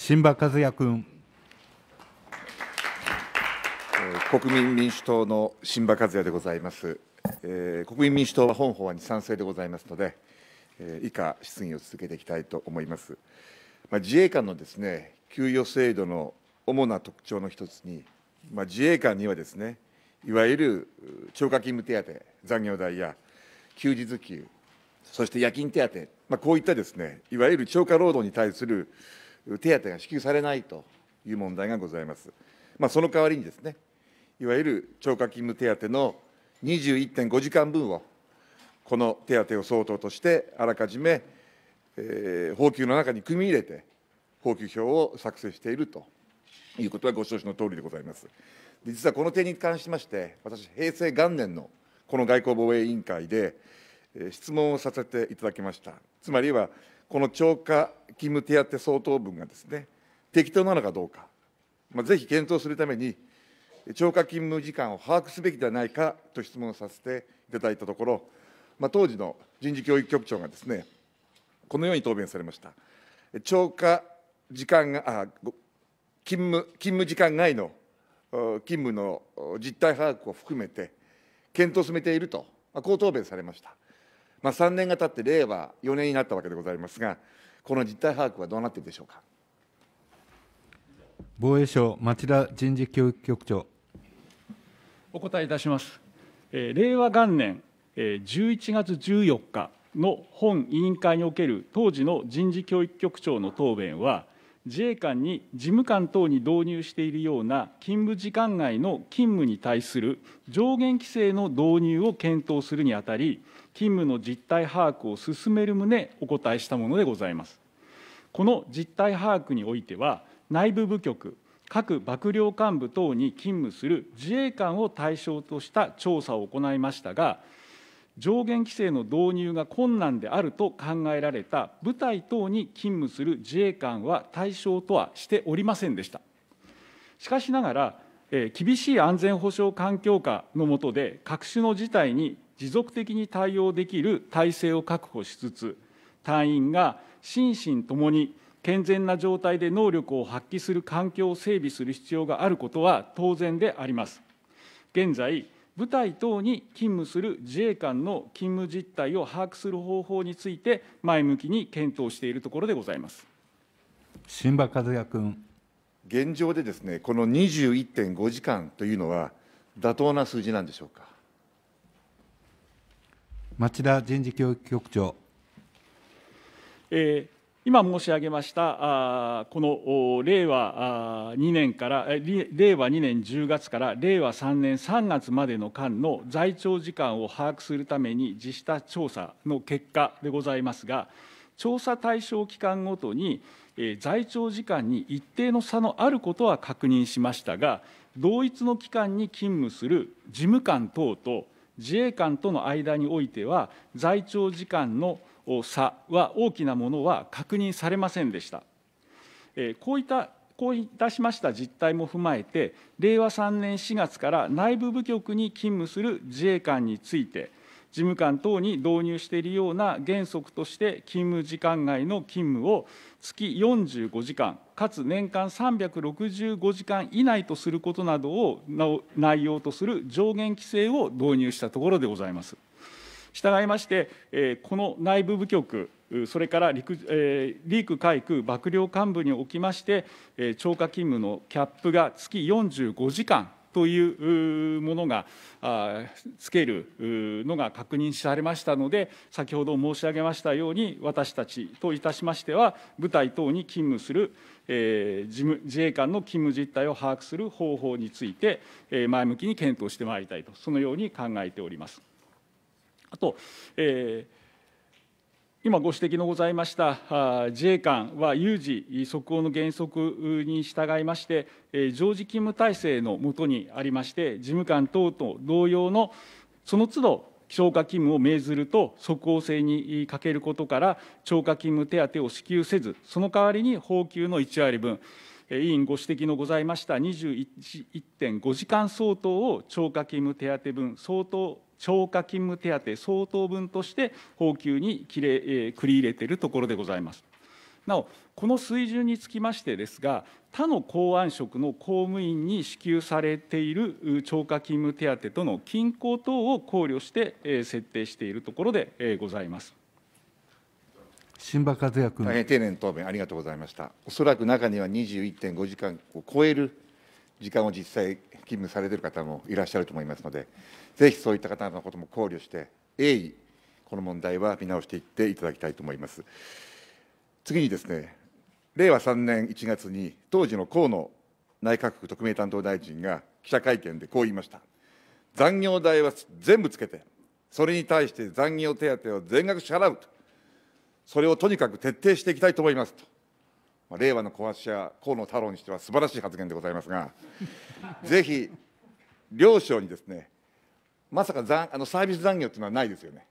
新馬和也君。国民民主党の新馬和也でございます、えー、国民民主党は本法案に賛成でございますので、えー、以下質疑を続けていきたいと思います、まあ、自衛官のですね給与制度の主な特徴の一つに、まあ、自衛官にはですねいわゆる超過勤務手当残業代や休日給そして夜勤手当、まあ、こういったですねいわゆる超過労働に対する手当が支給されないという問題がございます。まあ、その代わりにですね、いわゆる超過勤務手当の21.5時間分を、この手当を相当として、あらかじめ、えー、報給の中に組み入れて、報給表を作成しているということはご承知のとおりでございます。実はこの点に関しまして、私、平成元年のこの外交防衛委員会で、質問をさせていただきました。つまりは、この超過勤務手当相当分がですね、適当なのかどうか、まあ、ぜひ検討するために、超過勤務時間を把握すべきではないかと質問させていただいたところ、まあ、当時の人事教育局長がですね、このように答弁されました。超過時間があ勤務勤務時間外の勤務の実態把握を含めて、検討を進めていると、こう答弁されました。まあ、3年が経って令和4年になったわけでございますが、この実態把握はどうなっているでしょうか。防衛省町田人事教育局長。お答えいたします。えー、令和元年、えー、11月14日の本委員会における当時の人事教育局長の答弁は、自衛官に事務官等に導入しているような勤務時間外の勤務に対する上限規制の導入を検討するにあたり、勤務の実態把握を進める旨、お答えしたものでございます。この実態把握においては、内部部局、各幕僚幹部等に勤務する自衛官を対象とした調査を行いましたが、上限規制の導入が困難であると考えられた部隊等に勤務する自衛官は対象とはしておりませんでした。しかしながら、えー、厳しい安全保障環境下の下で、各種の事態に持続的に対応できる体制を確保しつつ、隊員が心身ともに健全な状態で能力を発揮する環境を整備する必要があることは当然であります。現在部隊等に勤務する自衛官の勤務実態を把握する方法について、前向きに検討しているところでございます新馬和也君。現状でですね、この21.5時間というのは、妥当な数字なんでしょうか。町田人事教育局長。えー今申し上げましたこの令和2年から令和2年10月から令和3年3月までの間の在庁時間を把握するために実施した調査の結果でございますが調査対象期間ごとに在庁時間に一定の差のあることは確認しましたが同一の期間に勤務する事務官等と自衛官との間においては在庁時間の差は大きなものは確認されませんでした。こういったこういたしました実態も踏まえて、令和3年4月から内部部局に勤務する自衛官について、事務官等に導入しているような原則として、勤務時間外の勤務を月45時間、かつ年間365時間以内とすることなどを内容とする上限規制を導入したところでございます。従いまして、えこの内部部局、それから陸、えー、陸海空幕僚幹部におきまして、え超過勤務のキャップが月45時間というものがつけるのが確認されましたので、先ほど申し上げましたように、私たちといたしましては、部隊等に勤務する、えー、事務自衛官の勤務実態を把握する方法について、え前向きに検討してまいりたいと、そのように考えております。あと、えー今ご指摘のございました自衛官は有事即応の原則に従いまして常時勤務体制のもとにありまして事務官等と同様のその都度超過勤務を命ずると即応性に欠けることから超過勤務手当を支給せずその代わりに報給の1割分委員ご指摘のございました21.5時間相当を超過勤務手当分相当超過勤務手当相当分として法給に切れ、えー、繰り入れているところでございます。なお、この水準につきましてですが、他の公安職の公務員に支給されている超過勤務手当との均衡等を考慮して設定しているところでございます。新馬和也君大変丁寧な答弁ありがとうございました。おそらく中には21.5時間を超える時間を実際勤務されている方もいらっしゃると思いますので、ぜひそういった方々のことも考慮して、鋭意、この問題は見直していっていただきたいと思います。次にですね、令和3年1月に、当時の河野内閣府特命担当大臣が記者会見でこう言いました。残業代は全部つけて、それに対して残業手当を全額支払うと、それをとにかく徹底していきたいと思いますと、まあ、令和の小発者、河野太郎にしては素晴らしい発言でございますが、ぜひ、両省にですね、まさか残あのサービス残業というのはないですよね。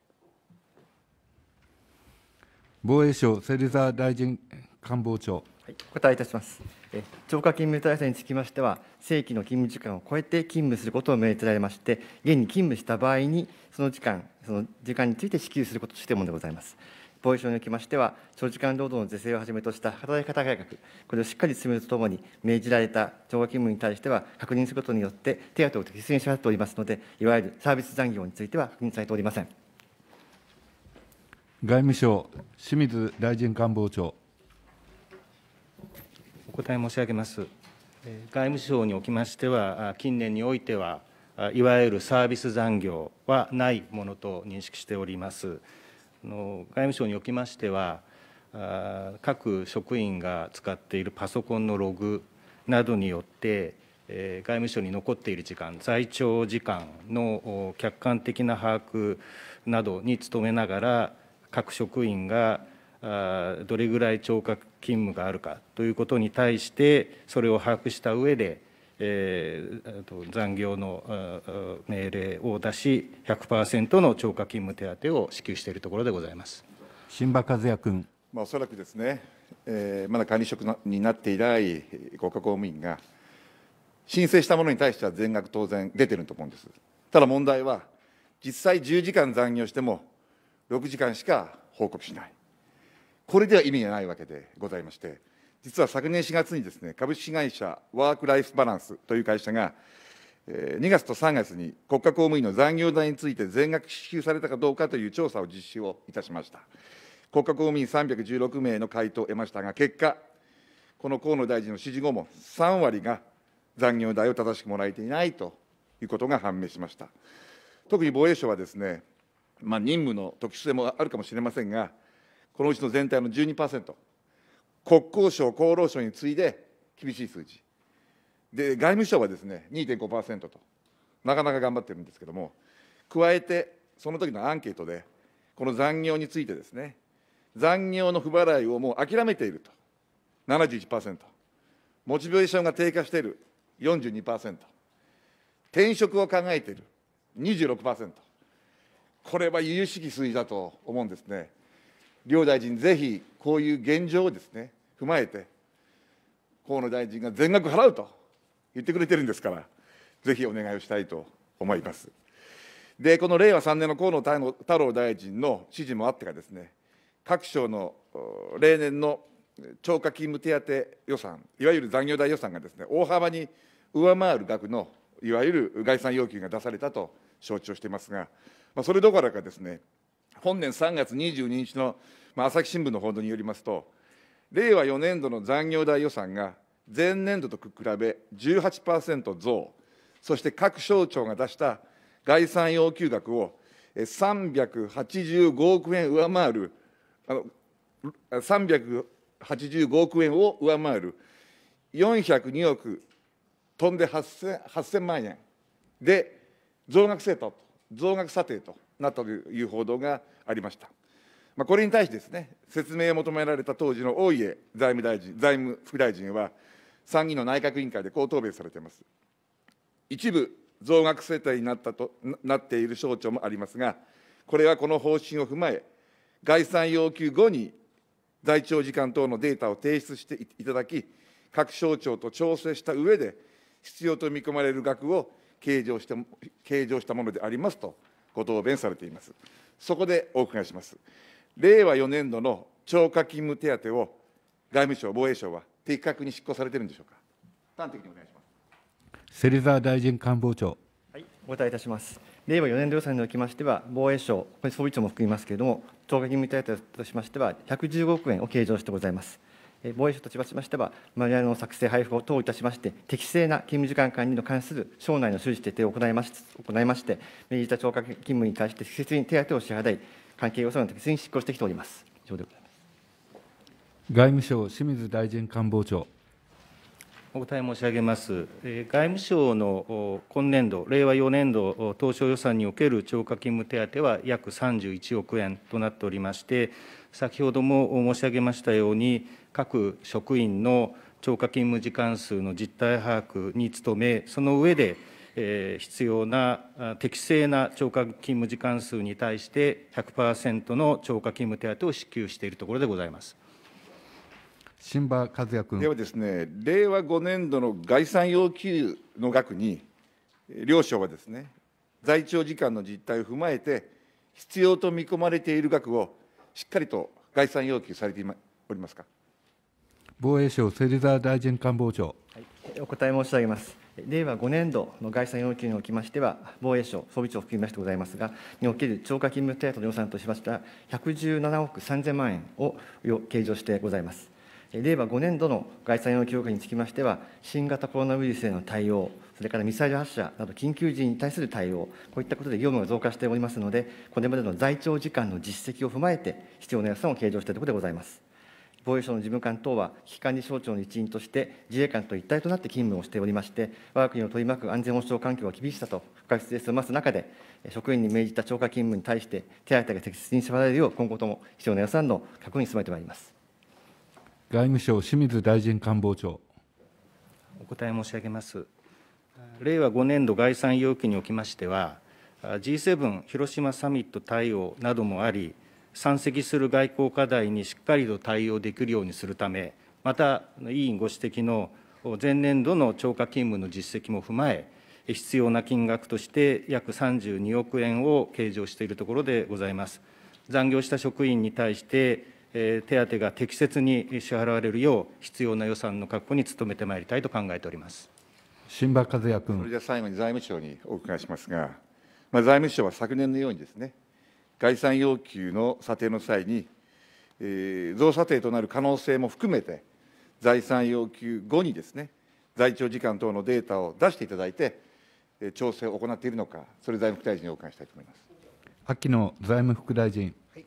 防衛省、芹沢大臣官房長。はい、お答えいたしますえ。超過勤務体制につきましては、正規の勤務時間を超えて勤務することを命じられまして、現に勤務した場合に、その時間、その時間について支給することとしてもでございます。防衛省におきましては、長時間労働の是正をはじめとした働き方改革、これをしっかり進めるとともに、命じられた長期勤務に対しては、確認することによって、手当を適切に支払っておりますので、いわゆるサービス残業については確認されておりません。外務省、清水大臣官房長。お答え申し上げます。外務省におきましては、近年においては、いわゆるサービス残業はないものと認識しております。の外務省におきましては各職員が使っているパソコンのログなどによって、え外務省に残っている時間在庁時間の客観的な把握などに努めながら各職員がどれぐらい聴覚勤務があるかということに対してそれを把握した上でえー、残業の命令を出し、100%の超過勤務手当を支給しているところでございます新馬和也君。まあ、おそらくですね、えー、まだ管理職になっていない国家公務員が、申請したものに対しては全額当然出てると思うんです。ただ問題は、実際10時間残業しても、6時間しか報告しない、これでは意味がないわけでございまして。実は昨年4月にですね株式会社ワーク・ライフ・バランスという会社が、え2月と3月に国家公務員の残業代について全額支給されたかどうかという調査を実施をいたしました。国家公務員316名の回答を得ましたが、結果、この河野大臣の指示後も3割が残業代を正しくもらえていないということが判明しました。特に防衛省はですね、まあ、任務の特殊性もあるかもしれませんが、このうちの全体の12%、国交省、厚労省に次いで厳しい数字、で外務省はですね2.5%と、なかなか頑張ってるんですけれども、加えて、その時のアンケートで、この残業についてですね、残業の不払いをもう諦めていると、71%、モチベーションが低下している、42%、転職を考えている、26%、これは由々しき数字だと思うんですね。両大臣、ぜひこういう現状をですね、踏まえて、河野大臣が全額払うと言ってくれてるんですから、ぜひお願いをしたいと思います。で、この令和3年の河野太郎大臣の指示もあってかですね、各省の例年の超過勤務手当予算、いわゆる残業代予算がですね、大幅に上回る額のいわゆる概算要求が出されたと承知をしていますが、まあ、それどころかですね、本年3月22日の、ま朝日新聞の報道によりますと、令和4年度の残業代予算が前年度と比べ18%増、そして各省庁が出した概算要求額を385億円上回る、あの385億円を上回る、402億飛んで 8000, 8000万円で増額制と、増額査定となったという報道がありました。まあ、これに対してですね、説明を求められた当時の大家財務大臣財務副大臣は、参議院の内閣委員会でこう答弁されています。一部増額世帯になったとなっている省庁もありますが、これはこの方針を踏まえ、概算要求後に在庁時間等のデータを提出していただき、各省庁と調整した上で、必要と見込まれる額を計上して計上したものでありますと、ご答弁されています。そこでお伺いします。令和4年度の超過勤務手当を外務省、防衛省は的確に執行されているんでしょうか。端的にお願いします芹沢大臣官房長。はい、お答えいたします。令和4年度予算におきましては、防衛省、これ総理庁も含みますけれども、超過勤務手当としましては、115億円を計上してございます。防衛省としましては、マニュアルの作成、配布を等いたしまして、適正な勤務時間管理に関する省内の周知徹底を行いまし行いまして、命じた超過勤務に対して適切に手当を支払い、関係予算の適切に執行してきております。以上でございます外務省清水大臣官房長。お答え申し上げます。外務省の今年度、令和4年度当初予算における超過勤務手当は約31億円となっておりまして、先ほども申し上げましたように、各職員の超過勤務時間数の実態把握に努め、その上で、必要な適正な超過勤務時間数に対して100%の超過勤務手当を支給しているところでございます。新馬和也君ではですね、令和5年度の概算要求の額に、両省はですね、在庁時間の実態を踏まえて、必要と見込まれている額をしっかりと概算要求されておりますか防衛省、芹沢大臣官房長、はい、お答え申し上げます。令和5年度の概算要求におきましては、防衛省、装備庁を含めましてございますが、における超過勤務手当の予算としましては、117億3000万円を計上してございます。令和5年度の概算要求額につきましては、新型コロナウイルスへの対応、それからミサイル発射など緊急時に対する対応、こういったことで業務が増加しておりますので、これまでの在庁時間の実績を踏まえて、必要な予算を計上したいところでございます。防衛省の事務官等は、危機管理省庁の一員として、自衛官と一体となって勤務をしておりまして、わが国を取り巻く安全保障環境は厳しさと不確実性を増す中で、職員に命じた超過勤務に対して、手当が適切に支払えるよう、今後とも必要な予算の確保に進めてまいります外務省、清水大臣官房長。お答え申し上げます。令和5年度概算要求におきましては、G7 広島サミット対応などもあり、山積する外交課題にしっかりと対応できるようにするため、また委員ご指摘の前年度の超過勤務の実績も踏まえ、必要な金額として約32億円を計上しているところでございます。残業した職員に対して、手当が適切に支払われるよう、必要な予算の確保に努めてまいりたいと考えております。新馬和也君。それでは最後に財務省にお伺いしますが、まあ、財務省は昨年のようにですね、概算要求の査定の際に、えー、増査定となる可能性も含めて、財産要求後にですね、在庁時間等のデータを出していただいて、調整を行っているのか、それ財務副大臣にお伺いしたいと思います秋野財務副大臣。はい、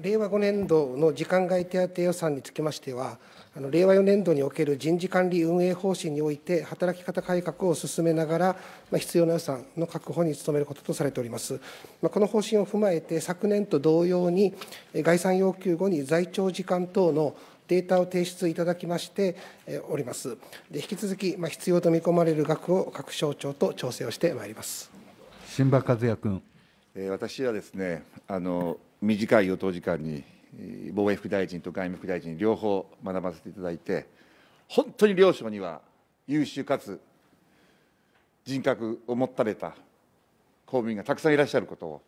令和5年度の時間外手当予算につきましては、あの令和4年度における人事管理運営方針において、働き方改革を進めながら、まあ、必要な予算の確保に努めることとされております。まあ、この方針を踏まえて、昨年と同様に、概算要求後に在庁時間等のデータを提出いただきましております。で引き続き、まあ、必要と見込まれる額を各省庁と調整をしてまいります。新馬和也君。私はですね、あの短い与党時間に防衛副大臣と外務副大臣両方学ばせていただいて本当に両省には優秀かつ人格を持たれた公務員がたくさんいらっしゃることを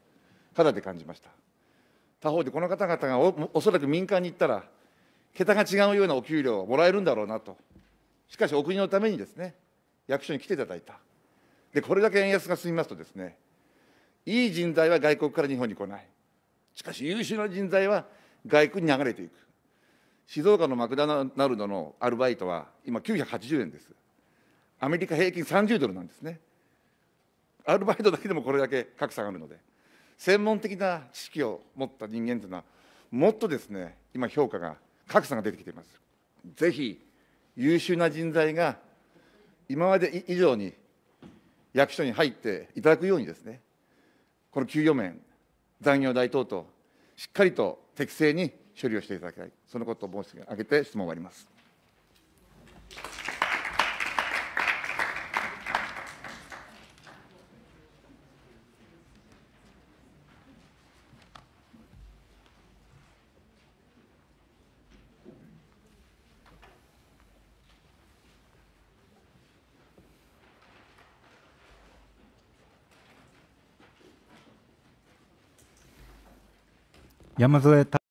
肌で感じました他方でこの方々がおおそらく民間に行ったら桁が違うようなお給料をもらえるんだろうなとしかしお国のためにですね役所に来ていただいたでこれだけ円安が進みますとですねいい人材は外国から日本に来ないしかし優秀な人材は外国に流れていく静岡のマクダナルドのアルバイトは今980円ですアメリカ平均30ドルなんですねアルバイトだけでもこれだけ格差があるので専門的な知識を持った人間というのはもっとですね今評価が格差が出てきていますぜひ優秀な人材が今まで以上に役所に入っていただくようにですねこの給与面残業代等々しっかりと適正に処理をしていただきたい、そのことを申し上げて質問を終わります。山添